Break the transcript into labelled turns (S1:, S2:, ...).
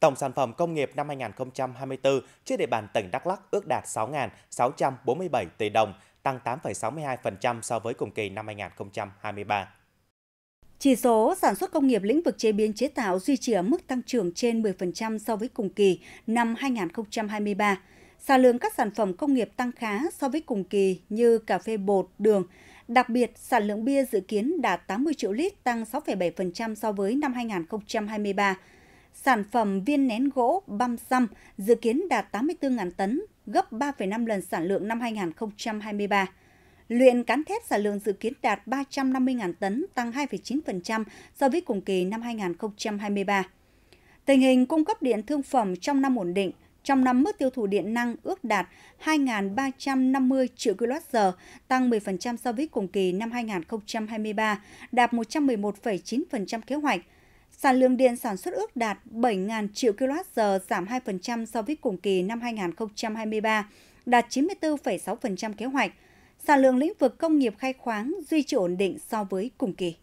S1: Tổng sản phẩm công nghiệp năm 2024 trên địa bàn tỉnh Đắk Lắk ước đạt 6.647 tỷ đồng, tăng 8,62% so với cùng kỳ năm 2023.
S2: Chỉ số sản xuất công nghiệp lĩnh vực chế biến chế tạo duy trì ở mức tăng trưởng trên 10% so với cùng kỳ năm 2023. Sản lượng các sản phẩm công nghiệp tăng khá so với cùng kỳ như cà phê bột, đường. Đặc biệt, sản lượng bia dự kiến đạt 80 triệu lít tăng 6,7% so với năm 2023 sản phẩm viên nén gỗ băm xăm dự kiến đạt 84.000 tấn, gấp 3,5 lần sản lượng năm 2023. Luyện cán thép sản lượng dự kiến đạt 350.000 tấn, tăng 2,9% so với cùng kỳ năm 2023. Tình hình cung cấp điện thương phẩm trong năm ổn định, trong năm mức tiêu thụ điện năng ước đạt 2.350 triệu kWh, tăng 10% so với cùng kỳ năm 2023, đạt 111,9% kế hoạch, Sản lượng điện sản xuất ước đạt 7.000 triệu kWh, giảm 2% so với cùng kỳ năm 2023, đạt 94,6% kế hoạch. Sản lượng lĩnh vực công nghiệp khai khoáng duy trì ổn định so với cùng kỳ.